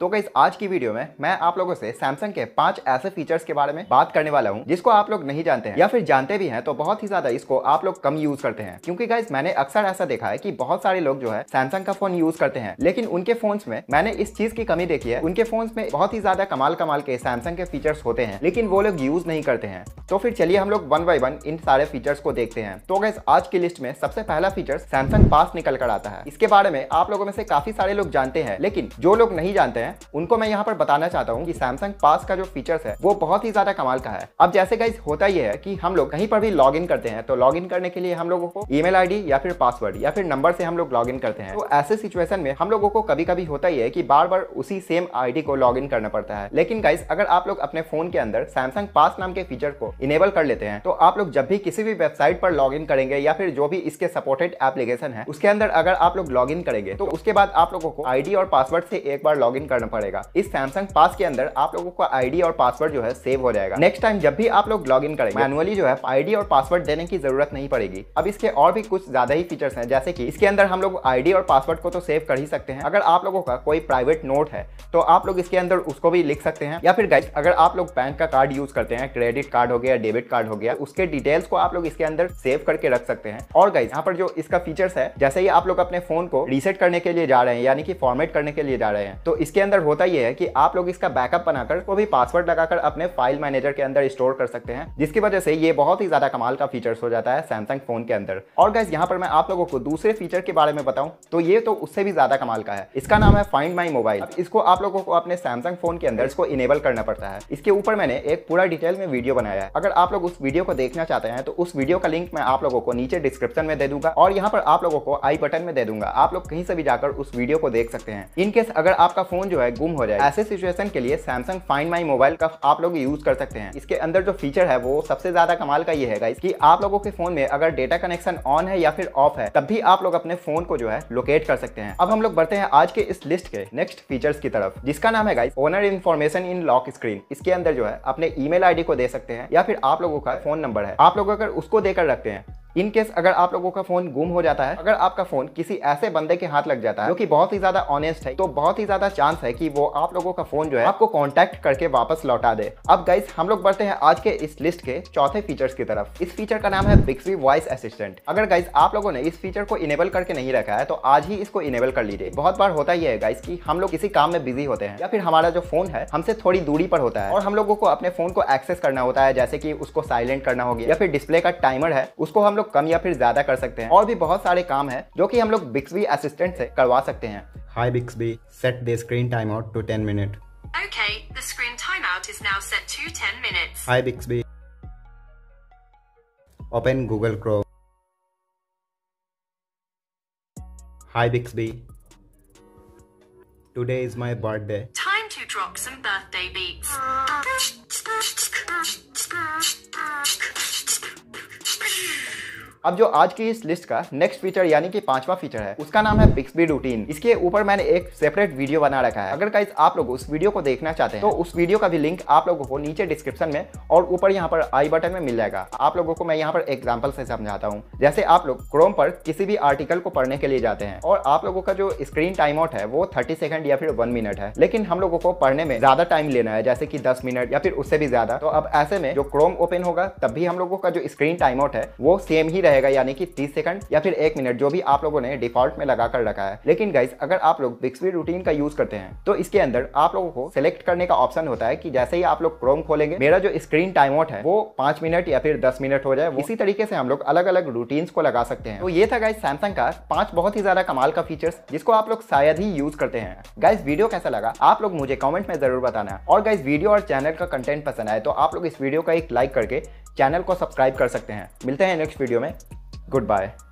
तो गई आज की वीडियो में मैं आप लोगों से सैमसंग के पांच ऐसे फीचर्स के बारे में बात करने वाला हूँ जिसको आप लोग नहीं जानते हैं या फिर जानते भी हैं तो बहुत ही ज्यादा इसको आप लोग कम यूज करते हैं क्योंकि गाइज मैंने अक्सर ऐसा देखा है कि बहुत सारे लोग जो है सैमसंग का फोन यूज करते हैं लेकिन उनके फोन में मैंने इस चीज की कमी देखी है उनके फोन में बहुत ही ज्यादा कमाल कमाल के सैमसंग के फीचर्स होते हैं लेकिन वो लोग यूज नहीं करते हैं तो फिर चलिए हम लोग वन बाई वन इन सारे फीचर्स को देखते हैं तो गैस आज की लिस्ट में सबसे पहला फीचर सैमसंग पास निकल कर आता है इसके बारे में आप लोगों में से काफी सारे लोग जानते हैं लेकिन जो लोग नहीं जानते हैं हैं उनको मैं यहाँ पर बताना चाहता हूँ कि सैमसंग पास का जो फीचर्स है वो बहुत ही ज्यादा कमाल का है अब जैसे गाइज होता ही है कि हम लोग कहीं पर भी लॉग करते हैं तो लॉग करने के लिए हम लोगों को ई मेल या फिर पासवर्ड या फिर नंबर से हम लोग लॉग करते हैं तो ऐसे सिचुएशन में हम लोगों को कभी कभी होता ही है कि बार बार उसी सेम आई को लॉग करना पड़ता है लेकिन गाइज अगर आप लोग अपने फोन के अंदर सैमसंग पास नाम के फीचर को इनेबल कर लेते हैं तो आप लोग जब भी किसी भी वेबसाइट पर लॉग इन करेंगे या फिर जो भी इसके सपोर्टेड एप्लीकेशन है उसके अंदर अगर आप लोग लॉग इन करेंगे तो उसके बाद आप लोगों को आईडी और पासवर्ड से एक बार लॉग कर करना पड़ेगा इस सैमसंग पास के अंदर आप लोगों का आईडी और पासवर्ड जो है सेव हो जाएगा नेक्स्ट टाइम जब भी आप लोग लॉग इन करेंगे मैनुअली जो है आईडी और पासवर्ड देने की जरूरत नहीं पड़ेगी अब इसके और भी कुछ ज्यादा ही फीचर्स हैं जैसे कि इसके अंदर हम लोग आईडी और पासवर्ड को तो सेव कर ही सकते हैं अगर आप लोगों का कोई प्राइवेट नोट है तो आप लोग इसके अंदर उसको भी लिख सकते हैं या फिर गाइड अगर आप लोग बैंक का कार्ड यूज करते हैं क्रेडिट कार्ड हो गया डेबिट कार्ड हो गया उसके डिटेल्स को आप लोग इसके अंदर सेव करके रख सकते हैं और गाइज यहाँ पर जो इसका फीचर्स है जैसे ही आप लोग अपने फोन को रीसेट करने के लिए जा रहे हैं यानी कि फॉर्मेट करने के लिए जा रहे हैं तो इसके अंदर होता यह है कि आप लोग इसका बैकअप बनाकर वो भी पासवर्ड लगाकर अपने फाइल मैनेजर के अंदर स्टोर कर सकते हैं जिसकी वजह से ये बहुत ही ज्यादा कमाल का फीचर्स हो जाता है सैमसंग फोन के अंदर और गैस यहाँ पर मैं आप लोगों को दूसरे फीचर के बारे में बताऊँ तो ये तो उससे भी ज्यादा कमाल का है इसका नाम है फाइंड माई मोबाइल इसको आप लोगों को अपने सैमसंग फोन के अंदर इसको इनेबल करना पड़ता है इसके ऊपर मैंने एक पूरा डिटेल में वीडियो बनाया है अगर आप लोग उस वीडियो को देखना चाहते हैं तो उस वीडियो का लिंक मैं आप लोगों को नीचे डिस्क्रिप्शन में दे दूंगा और यहाँ पर आप लोगों को आई बटन में दे दूंगा आप लोग कहीं से भी जाकर उस वीडियो को देख सकते हैं इनकेस अगर आपका फोन जो जो है गुम हो जाए ऐसे सिचुएशन के लिए सैमसंग फाइंड माई मोबाइल का आप लोग यूज कर सकते हैं इसके अंदर जो फीचर है वो सबसे ज्यादा कमाल का ये है गाइस कि आप लोगों के फोन में अगर डेटा कनेक्शन ऑन है या फिर ऑफ है तब भी आप लोग अपने फोन को जो है लोकेट कर सकते हैं अब हम लोग बढ़ते हैं आज के इस लिस्ट के नेक्स्ट फीचर्स की तरफ जिसका नाम है guys owner information in lock screen इसके अंदर जो है अपने ईमेल आईडी को दे सकते हैं या फिर आप लोगों का फोन नंबर है आप लोग अगर उसको देकर रखते हैं इन केस अगर आप लोगों का फोन गुम हो जाता है अगर आपका फोन किसी ऐसे बंदे के हाथ लग जाता है जो कि बहुत ही ज्यादा ऑनेस्ट है तो बहुत ही ज्यादा चांस है कि वो आप लोगों का फोन जो है आपको कॉन्टेक्ट करके वापस लौटा दे अब गाइस हम लोग बढ़ते हैं आज के इस लिस्ट के चौथे फीचर्स की तरफ इस फीचर का नाम है बिक्सवी वॉइस असिस्टेंट अगर गाइस आप लोगों ने इस फीचर को इनेबल करके नहीं रखा है तो आज ही इसको इनेबल कर लीजिए बहुत बार होता ही है गाइस की हम लोग किसी काम में बिजी होते हैं या फिर हमारा जो फोन है हमसे थोड़ी दूरी पर होता है और हम लोगों को अपने फोन को एक्सेस करना होता है जैसे कि उसको साइलेंट करना होगी या फिर डिस्प्ले का टाइमर है उसको हम लोग कम या फिर ज्यादा कर सकते हैं और भी बहुत सारे काम है जो की हम लोग बिक्सवी असिस्टेंट से करवा सकते हैं hi Bixby set the screen time out to ten minute okay the screen time out is now set to 10 minutes hi Bixby open Google Chrome hi Bixby today is my birthday अब जो आज की इस list का next feature यानी कि पांचवा feature है उसका नाम है बिक्सबी रूटीन इसके ऊपर मैंने एक सेपरेट वीडियो बना रखा है अगर गाइज आप लोग उस वीडियो को देखना चाहते हैं तो उस वीडियो का भी लिंक आप लोगों को नीचे डिस्क्रिप्शन में और ऊपर यहाँ पर आई बटन में मिल जाएगा आप लोगों को मैं यहाँ पर एग्जाम्पल से समझाता हूँ जैसे आप लोग क्रोम पर किसी भी आर्टिकल को पढ़ने के लिए जाते हैं और आप लोगों का जो स्क्रीन टाइम आउट है वो थर्टी सेकंड या फिर वन मिनट है लेकिन हम लोगों को पढ़ने में ज्यादा टाइम लेना है जैसे की दस मिनट या फिर उससे भी ज्यादा तो अब ऐसे में जो क्रोम ओपन होगा तब भी हम लोगों का जो स्क्रीन टाइम आउट है वो सेम ही रहेगा यानी कि 30 सेकंड या फिर एक मिनट जो भी आप लोगों ने डिफॉल्ट में लगा कर रखा है लेकिन गाइस अगर आप लोग बिक्सवी रूटीन का यूज करते हैं तो इसके अंदर आप लोगों को सिलेक्ट करने का ऑप्शन होता है की जैसे ही आप लोग क्रोम खोलेंगे मेरा जो स्क्रीन टाइम आउट है वो पांच मिनट या फिर दस मिनट हो जाए इसी तरीके से हम लोग अलग अलग रूटीन को लगा सकते हैं तो ये था गाइस सैमसंग का पांच बहुत ही ज्यादा कमाल का फीचर जिसको आप लोग शायद ही यूज करते हैं गाइस वीडियो कैसा लगा आप लोग मुझे कमेंट में जरूर बताना और गाइस वीडियो और चैनल का कंटेंट पसंद आए तो आप लोग इस वीडियो का एक लाइक करके चैनल को सब्सक्राइब कर सकते हैं मिलते हैं नेक्स्ट वीडियो में गुड बाय